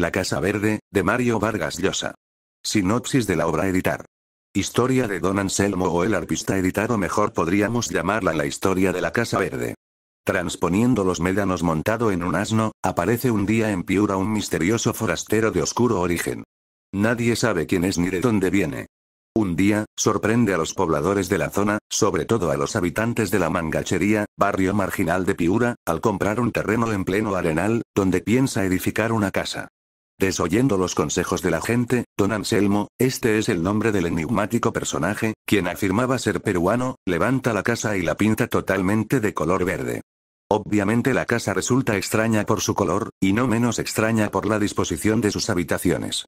La Casa Verde, de Mario Vargas Llosa. Sinopsis de la obra editar. Historia de Don Anselmo o el arpista editar o mejor podríamos llamarla la historia de la Casa Verde. Transponiendo los médanos montado en un asno, aparece un día en Piura un misterioso forastero de oscuro origen. Nadie sabe quién es ni de dónde viene. Un día, sorprende a los pobladores de la zona, sobre todo a los habitantes de la Mangachería, barrio marginal de Piura, al comprar un terreno en pleno arenal, donde piensa edificar una casa. Desoyendo los consejos de la gente, don Anselmo, este es el nombre del enigmático personaje, quien afirmaba ser peruano, levanta la casa y la pinta totalmente de color verde. Obviamente la casa resulta extraña por su color, y no menos extraña por la disposición de sus habitaciones.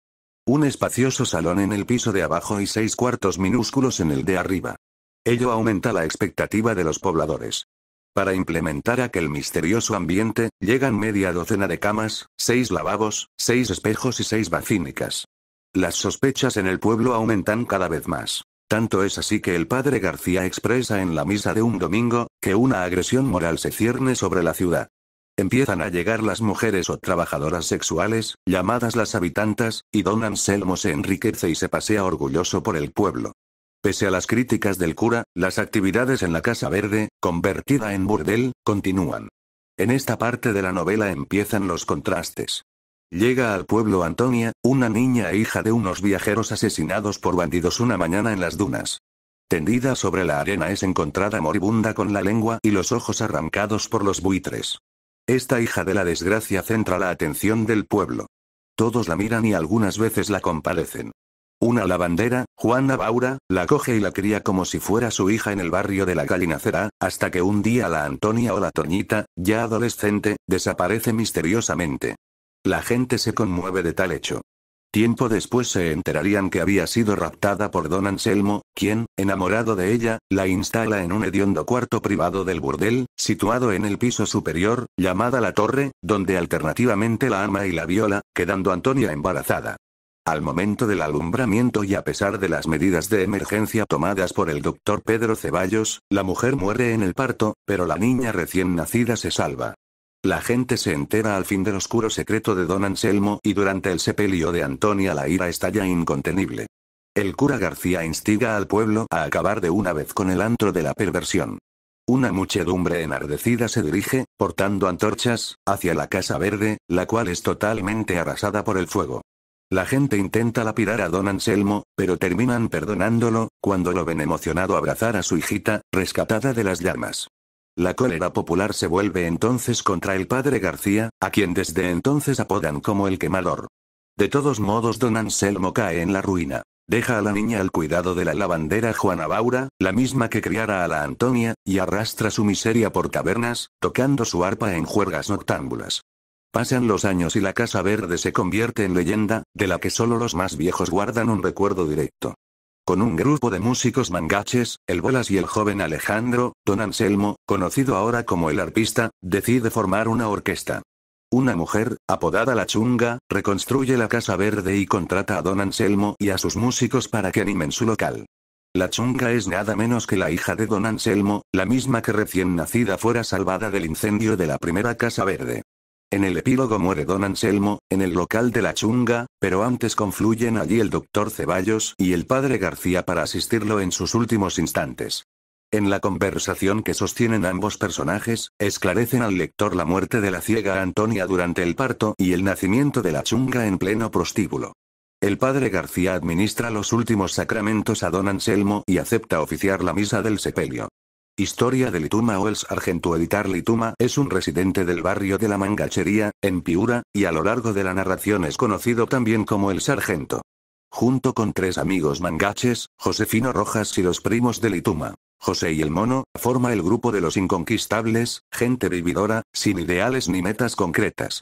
Un espacioso salón en el piso de abajo y seis cuartos minúsculos en el de arriba. Ello aumenta la expectativa de los pobladores. Para implementar aquel misterioso ambiente, llegan media docena de camas, seis lavabos, seis espejos y seis bacínicas. Las sospechas en el pueblo aumentan cada vez más. Tanto es así que el padre García expresa en la misa de un domingo, que una agresión moral se cierne sobre la ciudad. Empiezan a llegar las mujeres o trabajadoras sexuales, llamadas las habitantas, y don Anselmo se enriquece y se pasea orgulloso por el pueblo. Pese a las críticas del cura, las actividades en la Casa Verde, convertida en burdel, continúan. En esta parte de la novela empiezan los contrastes. Llega al pueblo Antonia, una niña e hija de unos viajeros asesinados por bandidos una mañana en las dunas. Tendida sobre la arena es encontrada moribunda con la lengua y los ojos arrancados por los buitres. Esta hija de la desgracia centra la atención del pueblo. Todos la miran y algunas veces la compadecen. Una lavandera, Juana Baura, la coge y la cría como si fuera su hija en el barrio de la gallinacera, hasta que un día la Antonia o la Toñita, ya adolescente, desaparece misteriosamente. La gente se conmueve de tal hecho. Tiempo después se enterarían que había sido raptada por don Anselmo, quien, enamorado de ella, la instala en un hediondo cuarto privado del burdel, situado en el piso superior, llamada La Torre, donde alternativamente la ama y la viola, quedando Antonia embarazada. Al momento del alumbramiento y a pesar de las medidas de emergencia tomadas por el doctor Pedro Ceballos, la mujer muere en el parto, pero la niña recién nacida se salva. La gente se entera al fin del oscuro secreto de don Anselmo y durante el sepelio de Antonia la ira estalla incontenible. El cura García instiga al pueblo a acabar de una vez con el antro de la perversión. Una muchedumbre enardecida se dirige, portando antorchas, hacia la Casa Verde, la cual es totalmente arrasada por el fuego. La gente intenta lapidar a don Anselmo, pero terminan perdonándolo, cuando lo ven emocionado abrazar a su hijita, rescatada de las llamas. La cólera popular se vuelve entonces contra el padre García, a quien desde entonces apodan como el quemador. De todos modos don Anselmo cae en la ruina. Deja a la niña al cuidado de la lavandera Juana Baura, la misma que criara a la Antonia, y arrastra su miseria por cavernas, tocando su arpa en juergas noctámbulas. Pasan los años y la Casa Verde se convierte en leyenda, de la que solo los más viejos guardan un recuerdo directo. Con un grupo de músicos mangaches, el Bolas y el joven Alejandro, don Anselmo, conocido ahora como el arpista, decide formar una orquesta. Una mujer, apodada La Chunga, reconstruye la Casa Verde y contrata a don Anselmo y a sus músicos para que animen su local. La Chunga es nada menos que la hija de don Anselmo, la misma que recién nacida fuera salvada del incendio de la primera Casa Verde. En el epílogo muere don Anselmo, en el local de la chunga, pero antes confluyen allí el doctor Ceballos y el padre García para asistirlo en sus últimos instantes. En la conversación que sostienen ambos personajes, esclarecen al lector la muerte de la ciega Antonia durante el parto y el nacimiento de la chunga en pleno prostíbulo. El padre García administra los últimos sacramentos a don Anselmo y acepta oficiar la misa del sepelio. Historia de Lituma o El Sargento Editar Lituma es un residente del barrio de la Mangachería, en Piura, y a lo largo de la narración es conocido también como el Sargento. Junto con tres amigos mangaches, Josefino Rojas y los primos de Lituma, José y el Mono, forma el grupo de los inconquistables, gente vividora, sin ideales ni metas concretas.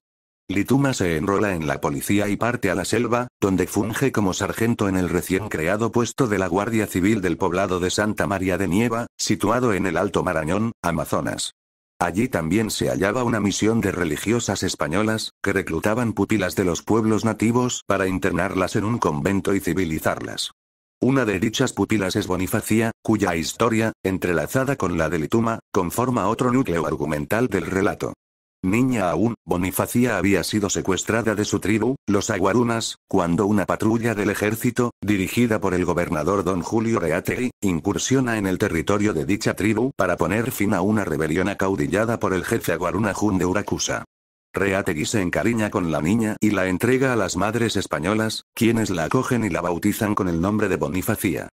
Lituma se enrola en la policía y parte a la selva, donde funge como sargento en el recién creado puesto de la Guardia Civil del poblado de Santa María de Nieva, situado en el Alto Marañón, Amazonas. Allí también se hallaba una misión de religiosas españolas, que reclutaban pupilas de los pueblos nativos para internarlas en un convento y civilizarlas. Una de dichas pupilas es Bonifacia, cuya historia, entrelazada con la de Lituma, conforma otro núcleo argumental del relato. Niña aún, Bonifacia había sido secuestrada de su tribu, los aguarunas, cuando una patrulla del ejército, dirigida por el gobernador don Julio Reategui, incursiona en el territorio de dicha tribu para poner fin a una rebelión acaudillada por el jefe aguaruna Jun de Uracusa. Reategui se encariña con la niña y la entrega a las madres españolas, quienes la acogen y la bautizan con el nombre de Bonifacia.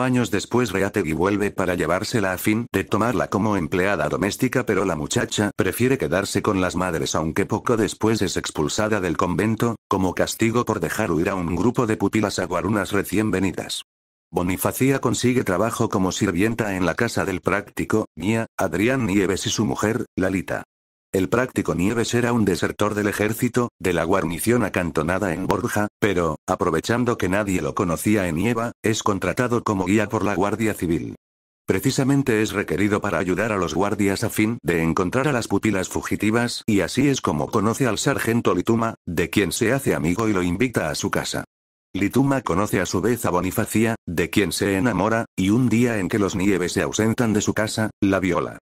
Años después Reategui vuelve para llevársela a fin de tomarla como empleada doméstica pero la muchacha prefiere quedarse con las madres aunque poco después es expulsada del convento, como castigo por dejar huir a un grupo de pupilas aguarunas recién venidas. Bonifacia consigue trabajo como sirvienta en la casa del práctico, Mía, Adrián Nieves y su mujer, Lalita. El práctico Nieves era un desertor del ejército, de la guarnición acantonada en Borja, pero, aprovechando que nadie lo conocía en Nieva, es contratado como guía por la Guardia Civil. Precisamente es requerido para ayudar a los guardias a fin de encontrar a las pupilas fugitivas y así es como conoce al sargento Lituma, de quien se hace amigo y lo invita a su casa. Lituma conoce a su vez a Bonifacia, de quien se enamora, y un día en que los Nieves se ausentan de su casa, la viola.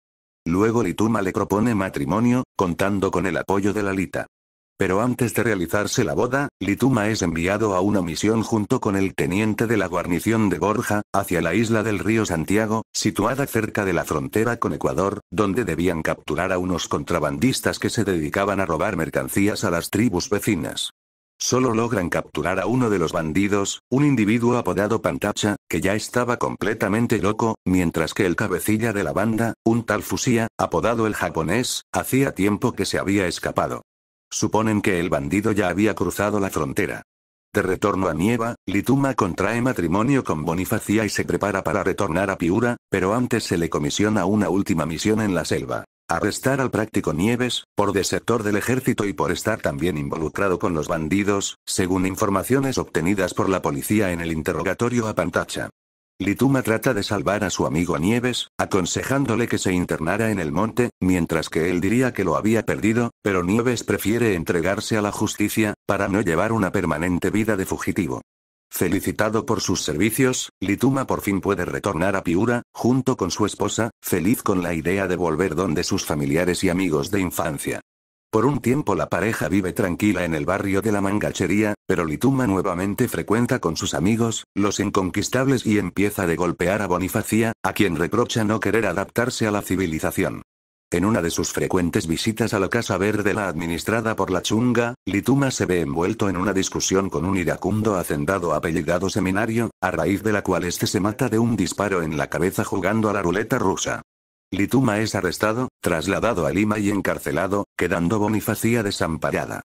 Luego Lituma le propone matrimonio, contando con el apoyo de Lalita. Pero antes de realizarse la boda, Lituma es enviado a una misión junto con el teniente de la guarnición de Borja, hacia la isla del río Santiago, situada cerca de la frontera con Ecuador, donde debían capturar a unos contrabandistas que se dedicaban a robar mercancías a las tribus vecinas. Solo logran capturar a uno de los bandidos, un individuo apodado Pantacha, que ya estaba completamente loco, mientras que el cabecilla de la banda, un tal fusía, apodado el japonés, hacía tiempo que se había escapado. Suponen que el bandido ya había cruzado la frontera. De retorno a Nieva, Lituma contrae matrimonio con Bonifacia y se prepara para retornar a Piura, pero antes se le comisiona una última misión en la selva. Arrestar al práctico Nieves, por desertor del ejército y por estar también involucrado con los bandidos, según informaciones obtenidas por la policía en el interrogatorio a Pantacha. Lituma trata de salvar a su amigo Nieves, aconsejándole que se internara en el monte, mientras que él diría que lo había perdido, pero Nieves prefiere entregarse a la justicia, para no llevar una permanente vida de fugitivo. Felicitado por sus servicios, Lituma por fin puede retornar a Piura, junto con su esposa, feliz con la idea de volver donde sus familiares y amigos de infancia. Por un tiempo la pareja vive tranquila en el barrio de la mangachería, pero Lituma nuevamente frecuenta con sus amigos, los inconquistables y empieza de golpear a Bonifacia, a quien reprocha no querer adaptarse a la civilización. En una de sus frecuentes visitas a la Casa Verde la administrada por la Chunga, Lituma se ve envuelto en una discusión con un iracundo hacendado apellidado Seminario, a raíz de la cual este se mata de un disparo en la cabeza jugando a la ruleta rusa. Lituma es arrestado, trasladado a Lima y encarcelado, quedando Bonifacía desamparada.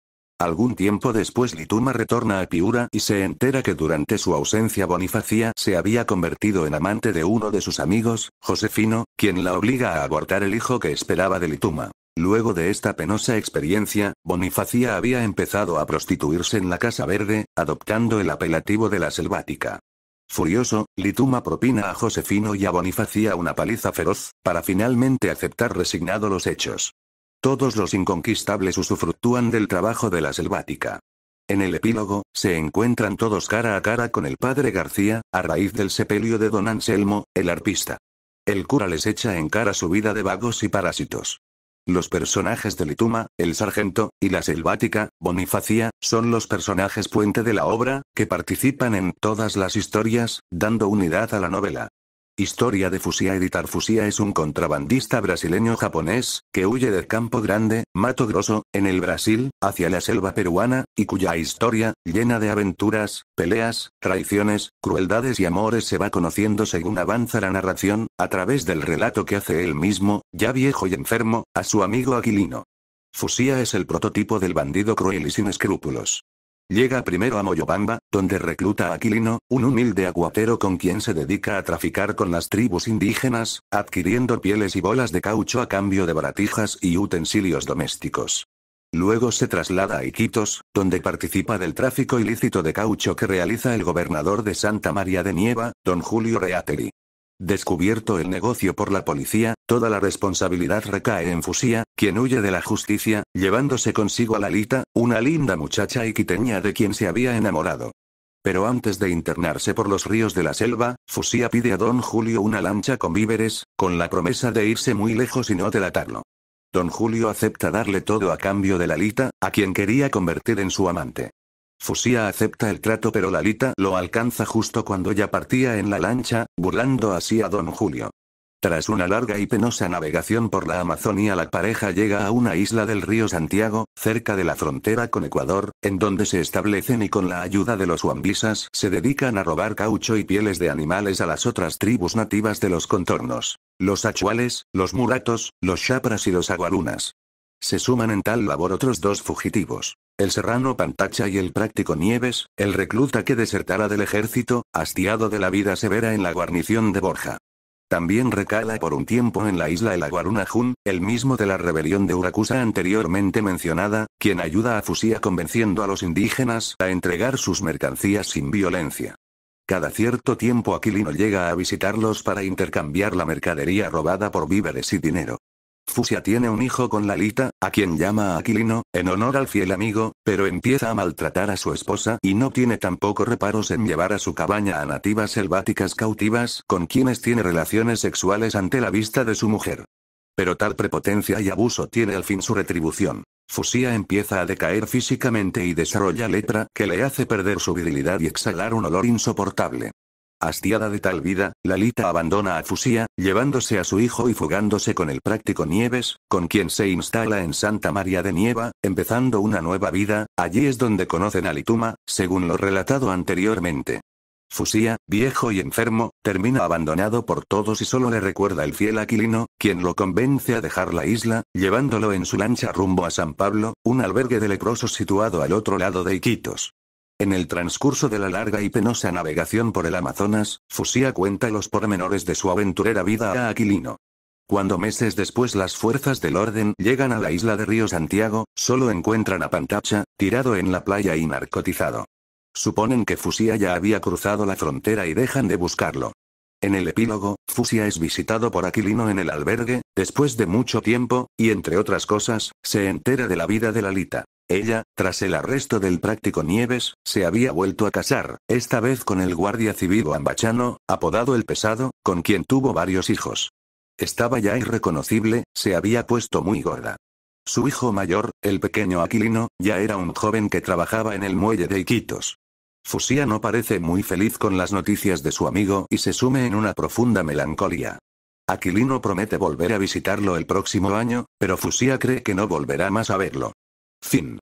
Algún tiempo después Lituma retorna a Piura y se entera que durante su ausencia Bonifacia se había convertido en amante de uno de sus amigos, Josefino, quien la obliga a abortar el hijo que esperaba de Lituma. Luego de esta penosa experiencia, Bonifacia había empezado a prostituirse en la Casa Verde, adoptando el apelativo de la selvática. Furioso, Lituma propina a Josefino y a Bonifacia una paliza feroz, para finalmente aceptar resignado los hechos. Todos los inconquistables usufructúan del trabajo de la selvática. En el epílogo, se encuentran todos cara a cara con el padre García, a raíz del sepelio de don Anselmo, el arpista. El cura les echa en cara su vida de vagos y parásitos. Los personajes de Lituma, el sargento, y la selvática, Bonifacia, son los personajes puente de la obra, que participan en todas las historias, dando unidad a la novela. Historia de Fusía Editar Fusía es un contrabandista brasileño-japonés, que huye del Campo Grande, Mato Grosso, en el Brasil, hacia la selva peruana, y cuya historia, llena de aventuras, peleas, traiciones, crueldades y amores se va conociendo según avanza la narración, a través del relato que hace él mismo, ya viejo y enfermo, a su amigo Aquilino. Fusía es el prototipo del bandido cruel y sin escrúpulos. Llega primero a Moyobamba, donde recluta a Quilino, un humilde aguatero con quien se dedica a traficar con las tribus indígenas, adquiriendo pieles y bolas de caucho a cambio de baratijas y utensilios domésticos. Luego se traslada a Iquitos, donde participa del tráfico ilícito de caucho que realiza el gobernador de Santa María de Nieva, don Julio Reateri. Descubierto el negocio por la policía, toda la responsabilidad recae en Fusía, quien huye de la justicia, llevándose consigo a Lalita, una linda muchacha y de quien se había enamorado. Pero antes de internarse por los ríos de la selva, Fusía pide a don Julio una lancha con víveres, con la promesa de irse muy lejos y no delatarlo. Don Julio acepta darle todo a cambio de Lalita, a quien quería convertir en su amante. Fusía acepta el trato pero Lalita lo alcanza justo cuando ya partía en la lancha, burlando así a don Julio. Tras una larga y penosa navegación por la Amazonía la pareja llega a una isla del río Santiago, cerca de la frontera con Ecuador, en donde se establecen y con la ayuda de los huambisas se dedican a robar caucho y pieles de animales a las otras tribus nativas de los contornos. Los achuales, los muratos, los chapras y los aguarunas. Se suman en tal labor otros dos fugitivos. El serrano Pantacha y el práctico Nieves, el recluta que desertara del ejército, hastiado de la vida severa en la guarnición de Borja. También recala por un tiempo en la isla el Jun, el mismo de la rebelión de Uracusa anteriormente mencionada, quien ayuda a Fusía convenciendo a los indígenas a entregar sus mercancías sin violencia. Cada cierto tiempo Aquilino llega a visitarlos para intercambiar la mercadería robada por víveres y dinero. Fusia tiene un hijo con Lalita, a quien llama Aquilino, en honor al fiel amigo, pero empieza a maltratar a su esposa y no tiene tampoco reparos en llevar a su cabaña a nativas selváticas cautivas con quienes tiene relaciones sexuales ante la vista de su mujer. Pero tal prepotencia y abuso tiene al fin su retribución. Fusia empieza a decaer físicamente y desarrolla lepra que le hace perder su virilidad y exhalar un olor insoportable. Hastiada de tal vida, Lalita abandona a Fusía, llevándose a su hijo y fugándose con el práctico Nieves, con quien se instala en Santa María de Nieva, empezando una nueva vida, allí es donde conocen a Lituma, según lo relatado anteriormente. Fusía, viejo y enfermo, termina abandonado por todos y solo le recuerda el fiel Aquilino, quien lo convence a dejar la isla, llevándolo en su lancha rumbo a San Pablo, un albergue de leprosos situado al otro lado de Iquitos. En el transcurso de la larga y penosa navegación por el Amazonas, Fusia cuenta los pormenores de su aventurera vida a Aquilino. Cuando meses después las fuerzas del orden llegan a la isla de Río Santiago, solo encuentran a Pantacha, tirado en la playa y narcotizado. Suponen que Fusia ya había cruzado la frontera y dejan de buscarlo. En el epílogo, Fusia es visitado por Aquilino en el albergue, después de mucho tiempo, y entre otras cosas, se entera de la vida de Lalita. Ella, tras el arresto del práctico Nieves, se había vuelto a casar, esta vez con el guardia civil Ambachano, apodado El Pesado, con quien tuvo varios hijos. Estaba ya irreconocible, se había puesto muy gorda. Su hijo mayor, el pequeño Aquilino, ya era un joven que trabajaba en el muelle de Iquitos. Fusía no parece muy feliz con las noticias de su amigo y se sume en una profunda melancolía. Aquilino promete volver a visitarlo el próximo año, pero Fusía cree que no volverá más a verlo. Fin.